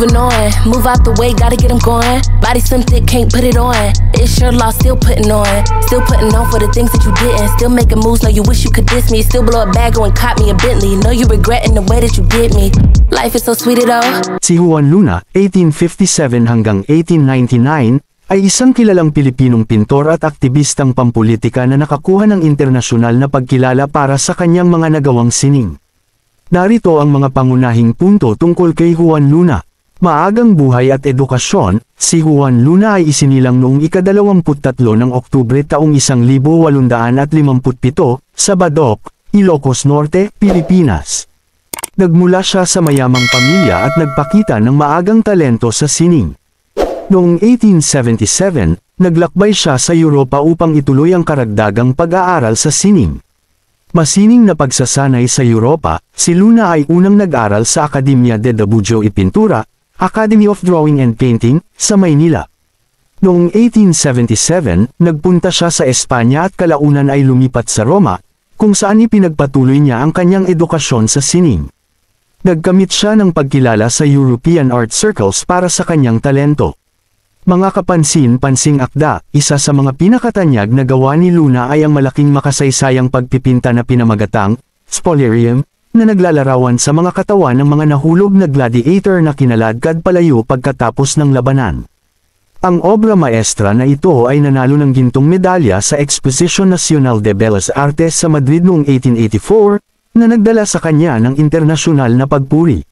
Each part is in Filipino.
moving on. Move out the way, gotta get them going. Body some thick, can't put it on. It's your loss, still putting on. Still putting on for the things that you didn't. Still making moves, know you wish you could diss me. Still blow a bag, and cop me a Bentley. Know you regretting the way that you did me. Life is so sweet it all. Si Juan Luna, 1857 hanggang 1899, ay isang kilalang Pilipinong pintor at aktivistang pampulitika na nakakuha ng internasyonal na pagkilala para sa kanyang mga nagawang sining. Narito ang mga pangunahing punto tungkol kay Juan Luna. Maagang buhay at edukasyon, si Juan Luna ay isinilang noong ikadalawamput ng Oktubre taong 1857 sa Badok, Ilocos Norte, Pilipinas. Nagmula siya sa mayamang pamilya at nagpakita ng maagang talento sa sining. Noong 1877, naglakbay siya sa Europa upang ituloy ang karagdagang pag-aaral sa sining. Masining na pagsasanay sa Europa, si Luna ay unang nag-aral sa Academia de Dabujo y Pintura Academy of Drawing and Painting, sa Maynila. Noong 1877, nagpunta siya sa Espanya at kalaunan ay lumipat sa Roma, kung saan ipinagpatuloy niya ang kanyang edukasyon sa sining. Nagkamit siya ng pagkilala sa European art circles para sa kanyang talento. Mga kapansin-pansing akda, isa sa mga pinakatanyag na gawa ni Luna ay ang malaking makasaysayang pagpipinta na pinamagatang, spoliarium, na naglalarawan sa mga katawan ng mga nahulog na gladiator na kinaladkad palayo pagkatapos ng labanan. Ang obra maestra na ito ay nanalo ng gintong medalya sa Exposition Nacional de Bellas Artes sa Madrid noong 1884, na nagdala sa kanya ng internasyonal na pagpuri.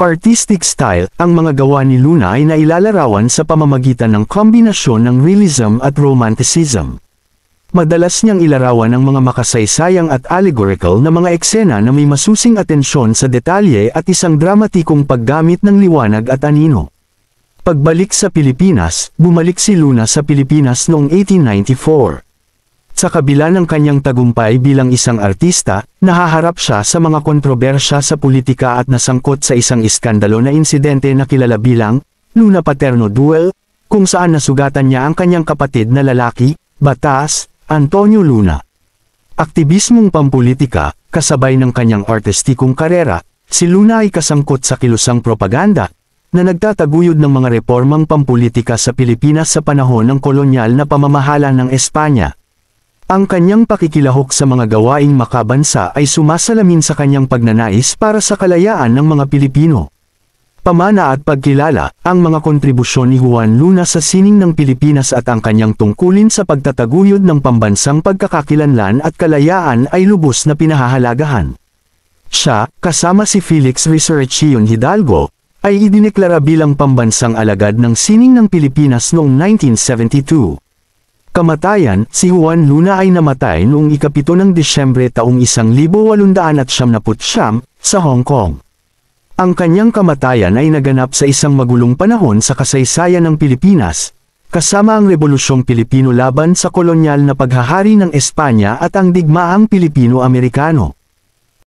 Artistic style, ang mga gawa ni Luna ay nailalarawan sa pamamagitan ng kombinasyon ng realism at romanticism. Madalas niyang ilarawan ang mga makasaysayang at allegorical na mga eksena na may masusing atensyon sa detalye at isang dramatikong paggamit ng liwanag at anino. Pagbalik sa Pilipinas, bumalik si Luna sa Pilipinas noong 1894. Sa kabila ng kanyang tagumpay bilang isang artista, nahaharap siya sa mga kontrobersya sa politika at nasangkot sa isang iskandalo na insidente na kilala bilang Luna Paterno Duel, kung saan nasugatan niya ang kanyang kapatid na lalaki, Batas, Antonio Luna. Aktivismong pampulitika, kasabay ng kanyang artistikong karera, si Luna ay kasangkot sa kilusang propaganda na nagtataguyod ng mga reformang pampulitika sa Pilipinas sa panahon ng kolonyal na pamamahala ng Espanya. Ang kanyang pakikilahok sa mga gawaing makabansa ay sumasalamin sa kanyang pagnanais para sa kalayaan ng mga Pilipino pamana at pagkilala, ang mga kontribusyon ni Juan Luna sa sining ng Pilipinas at ang kanyang tungkulin sa pagtataguyod ng pambansang pagkakakilanlan at kalayaan ay lubos na pinahahalagahan. Siya, kasama si Felix Resurrection Hidalgo, ay idineklara bilang pambansang alagad ng sining ng Pilipinas noong 1972. Kamatayan, si Juan Luna ay namatay noong ikapito ng Disyembre taong 1879 sa Hong Kong. Ang kanyang kamatayan ay naganap sa isang magulong panahon sa kasaysayan ng Pilipinas, kasama ang Rebolusyong Pilipino laban sa kolonyal na paghahari ng Espanya at ang digmaang Pilipino-Amerikano.